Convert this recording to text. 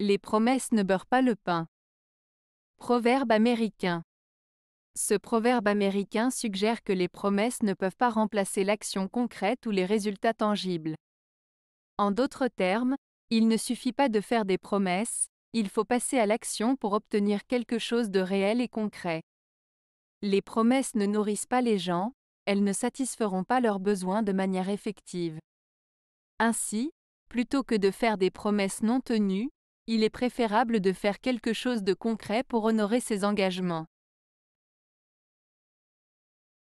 Les promesses ne beurrent pas le pain. Proverbe américain. Ce proverbe américain suggère que les promesses ne peuvent pas remplacer l'action concrète ou les résultats tangibles. En d'autres termes, il ne suffit pas de faire des promesses, il faut passer à l'action pour obtenir quelque chose de réel et concret. Les promesses ne nourrissent pas les gens, elles ne satisferont pas leurs besoins de manière effective. Ainsi, plutôt que de faire des promesses non tenues, il est préférable de faire quelque chose de concret pour honorer ses engagements.